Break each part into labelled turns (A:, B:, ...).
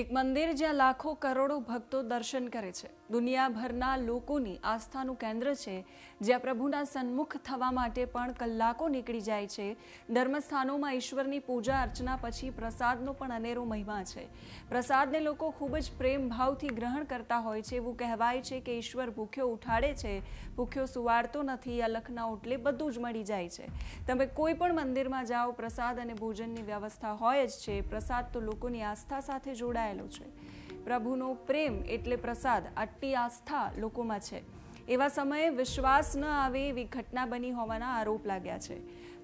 A: એક મંદિર જ્યાં લાખો કરોડો ભક્તો દર્શન કરે છે દુનિયાભરના લોકોની આસ્થાનું કેન્દ્ર છે જ્યાં પ્રભુના સન્મુખ થવા માટે પણ કલાકો નીકળી જાય છે ધર્મસ્થાનોમાં ઈશ્વરની પૂજા અર્ચના પછી પ્રસાદનો પણ અનેરો મહિમા છે પ્રસાદને લોકો ખૂબ જ પ્રેમ ભાવથી ગ્રહણ કરતા હોય છે એવું કહેવાય છે કે ઈશ્વર ભૂખ્યો ઉઠાડે છે ભૂખ્યો સુવાડતો નથી અલખના ઓટલે બધું જ મળી જાય છે તમે કોઈ પણ મંદિરમાં જાઓ પ્રસાદ અને ભોજનની વ્યવસ્થા હોય જ છે પ્રસાદ તો લોકોની આસ્થા સાથે જોડાય જોડાયેલો છે પ્રભુનો પ્રેમ એટલે પ્રસાદ આટલી આસ્થા લોકોમાં છે એવા સમયે વિશ્વાસ ન આવે એવી ઘટના બની હોવાના આરોપ લાગ્યા છે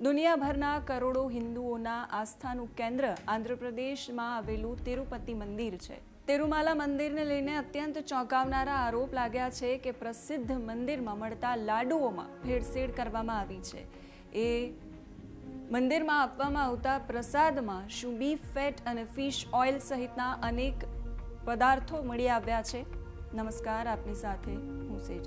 A: દુનિયાભરના કરોડો હિન્દુઓના આસ્થાનું કેન્દ્ર આંધ્રપ્રદેશમાં આવેલું તિરુપતિ મંદિર છે તિરુમાલા મંદિરને લઈને અત્યંત ચોંકાવનારા આરોપ લાગ્યા છે કે પ્રસિદ્ધ મંદિરમાં મળતા લાડુઓમાં ભેળસેળ કરવામાં આવી છે એ મંદિરમાં આપવામાં આવતા પ્રસાદમાં શું ફેટ અને ફિશ ઓઇલ સહિતના અનેક પદાર્થો મળી આવ્યા છે નમસ્કાર આપની સાથે હું સેજલ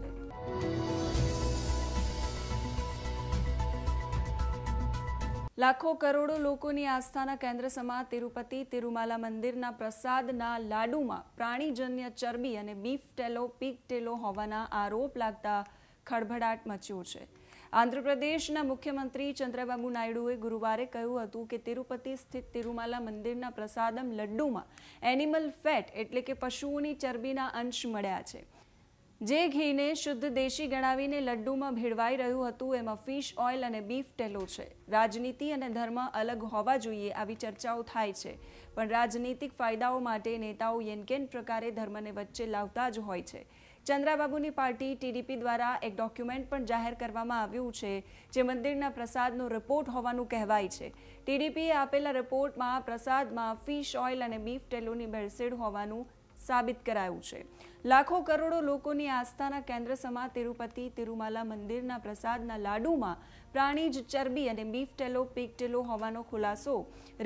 A: લાખો કરોડો લોકોની આસ્થાના કેન્દ્ર સમા તિરુપતિ તિરુમાલા મંદિરના પ્રસાદના લાડુમાં પ્રાણીજન્ય ચરબી અને બીફ ટેલો પીક ટેલો હોવાના આરોપ લાગતા ખળભળાટ મચ્યો છે આંધ્રપ્રદેશના મુખ્યમંત્રી ચંદ્રબાબુ નાયડુએ ગુરુવારે કહ્યું હતું કે તિરુપતિ સ્થિત તિરુમાલા મંદિરના પ્રસાદમ લડ્ડુમાં એનિમલ ફેટ એટલે કે પશુઓની ચરબીના અંશ મળ્યા છે જે ઘીને શુદ્ધ દેશી ગણાવીને લડ્ડુમાં ભેળવાઈ રહ્યું હતું એમાં ફિશ ઓઇલ અને બીફ ટેલો છે રાજનીતિ અને ધર્મ અલગ હોવા જોઈએ આવી ચર્ચાઓ થાય છે પણ રાજનીતિક ફાયદાઓ માટે નેતાઓ યેનકેન પ્રકારે ધર્મને વચ્ચે લાવતા જ હોય છે ચંદ્રાબાબુની પાર્ટી ટીડીપી દ્વારા એક ડોક્યુમેન્ટ પણ જાહેર કરવામાં આવ્યું છે જે મંદિરના પ્રસાદનો રિપોર્ટ હોવાનું કહેવાય છે ટીડીપીએ આપેલા રિપોર્ટમાં પ્રસાદમાં ફિશ ઓઇલ અને બીફ ટેલોની ભેળસેળ હોવાનું સાબિત કરાયું છે લાખો કરોડો લોકોની આસ્થાના કેન્દ્ર સમા તિરુપતિ તિરુમાલા મંદિરના પ્રસાદના લાડુમાં પ્રાણીજ ચરબી અને બીફટેલો પીકટેલો હોવાનો ખુલાસો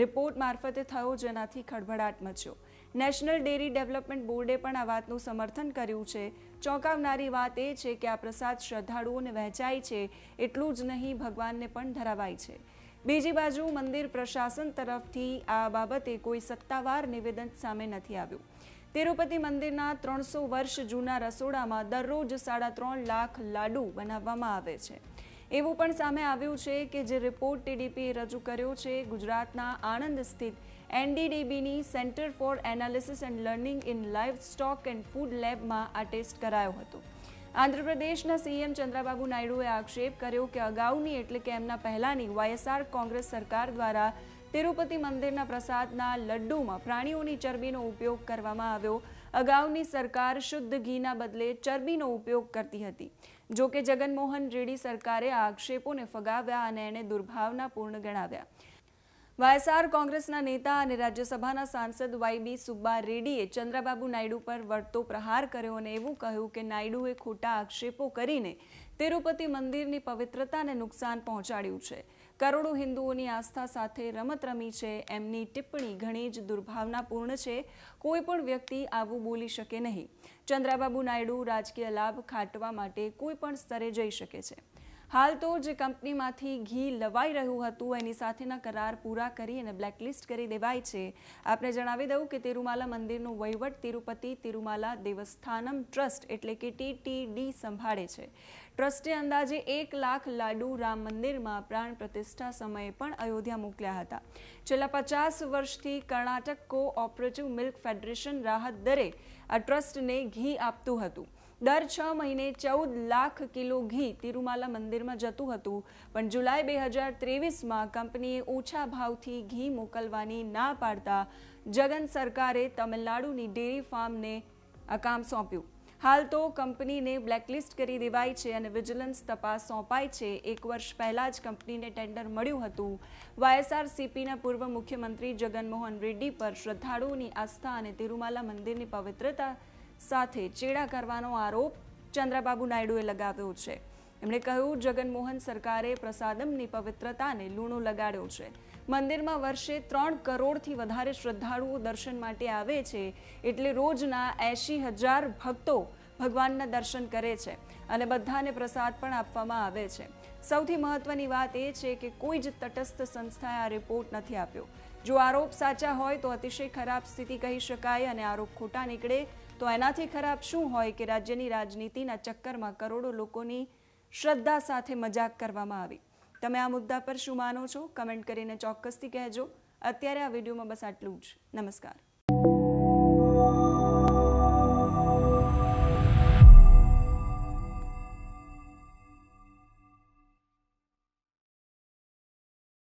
A: રિપોર્ટ મારફતે થયો જેનાથી ખળભળાટ મચ્યો નેશનલ ડેરી ડેવલપમેન્ટ બોર્ડે પણ આ વાતનું સમર્થન કર્યું છે ચોંકાવનારી વાત એ છે કે આ પ્રસાદ શ્રદ્ધાળુઓને વહેંચાય છે એટલું જ નહીં ભગવાનને પણ ધરાવાય છે બીજી બાજુ મંદિર પ્રશાસન તરફથી આ બાબતે કોઈ સત્તાવાર નિવેદન સામે નથી આવ્યું તિરુપતિ મંદિરના ત્રણસો વર્ષ જૂના રસોડામાં દરરોજ સાડા ત્રણ લાખ લાડુ બનાવવામાં આવે છે એવું પણ સામે આવ્યું છે કે જે રિપોર્ટ ટીડીપીએ રજૂ કર્યો છે ગુજરાતના આણંદ સ્થિત એનડીડીબીની centre for analysis and learning in life stock and food લેબમાં આ ટેસ્ટ કરાયો હતો આંધ્રપ્રદેશના સીએમ ચંદ્રાબાબુ નાયડુએ આક્ષેપ કર્યો કે અગાઉની એટલે કે એમના પહેલાંની વાયએસઆર કોંગ્રેસ સરકાર દ્વારા તિરુપતિ મંદિરના પ્રસાદના લડ્ડુમાં પ્રાણીઓની ચરબીનો ઉપયોગ કરવામાં આવ્યો અગાઉની સરકાર શુદ્ધ ઘીના બદલે ચરબીનો ઉપયોગ કરતી હતી જોકે જગનમોહન રેડ્ડી સરકારે આ આક્ષેપોને ફગાવ્યા અને એને દુર્ભાવનાપૂર્ણ ગણાવ્યા વાયસાર કોંગ્રેસના નેતા અને રાજ્યસભાના સાંસદ વાય બી સુબ્બા રેડ્ડીએ ચંદ્રબાબુ નાયડુ પર વળતો પ્રહાર કર્યો અને એવું કહ્યું કે નાયડુએ ખોટા આક્ષેપો કરીને તિરુપતિ મંદિરની પવિત્રતાને નુકસાન પહોંચાડ્યું છે કરોડો હિન્દુઓની આસ્થા સાથે રમત રમી છે એમની ટિપ્પણી ઘણી જ દુર્ભાવનાપૂર્ણ છે કોઈ પણ વ્યક્તિ આવું બોલી શકે નહીં ચંદ્રાબાબુ નાયડુ રાજકીય લાભ ખાટવા માટે કોઈ પણ સ્તરે જઈ શકે છે હાલ તો જે કંપનીમાંથી ઘી લવાઈ રહ્યું હતું એની સાથેના કરાર પૂરા કરી અને બ્લેકલિસ્ટ કરી દેવાય છે આપણે જણાવી દઉં કે તિરુમાલા મંદિરનું વહીવટ તિરુપતિ તિરુમાલા દેવસ્થાનમ ટ્રસ્ટ એટલે કે ટીટીડી સંભાળે છે ટ્રસ્ટે અંદાજે એક લાખ લાડુ રામ મંદિરમાં પ્રાણ પ્રતિષ્ઠા સમયે પણ અયોધ્યા મોકલ્યા હતા છેલ્લા પચાસ વર્ષથી કર્ણાટક કો ઓપરેટિવ મિલ્ક ફેડરેશન રાહત દરે આ ટ્રસ્ટને ઘી આપતું હતું દર છ મહિને ચૌદ લાખ કિલો ઘી તિરુમાલા મંદિરમાં જતું હતું પણ જુલાઈ બે હજાર ત્રેવીસમાં કંપનીએ ઓછા ભાવથી ઘી મોકલવાની ના પાડતા જગન સરકારે તમિલનાડુની ડેરી ફાર્મને આ કામ સોંપ્યું હાલ તો કંપનીને બ્લેકલિસ્ટ કરી દેવાય છે અને વિજિલન્સ તપાસ સોંપાય છે એક વર્ષ પહેલાં જ કંપનીને ટેન્ડર મળ્યું હતું સીપીના પૂર્વ મુખ્યમંત્રી જગનમોહન રેડ્ડી પર શ્રદ્ધાળુઓની આસ્થા અને તિરુમાલા મંદિરની પવિત્રતા સાથે ચેડા કરવાનો આરોપ ચંદ્રબાબુ નાયડુએ લગાવ્યો છે એમણે કહ્યું જગનમોહન સરકારે પ્રસાદમની પવિત્રતાને લૂણો લગાડ્યો છે મંદિરમાં વર્ષે ત્રણ કરોડથી વધારે શ્રદ્ધાળુઓ દર્શન માટે આવે છે એટલે રોજના એંશી હજાર ભક્તો ભગવાનના દર્શન કરે છે અને બધાને પ્રસાદ પણ આપવામાં આવે છે સૌથી મહત્વની વાત એ છે કે કોઈ જ તટસ્થ સંસ્થાએ આ રિપોર્ટ નથી આપ્યો જો આરોપ સાચા હોય તો અતિશય ખરાબ સ્થિતિ કહી શકાય અને આરોપ ખોટા નીકળે તો એનાથી ખરાબ શું હોય કે રાજ્યની રાજનીતિના ચક્કરમાં કરોડો લોકોની શ્રદ્ધા સાથે મજાક કરવામાં આવી તમે આ મુદ્દા પર શું માનો છો કમેન્ટ કરીને ચોક્કસથી કહેજો અત્યારે આ વિડીયોમાં બસ આટલું જ નમસ્કાર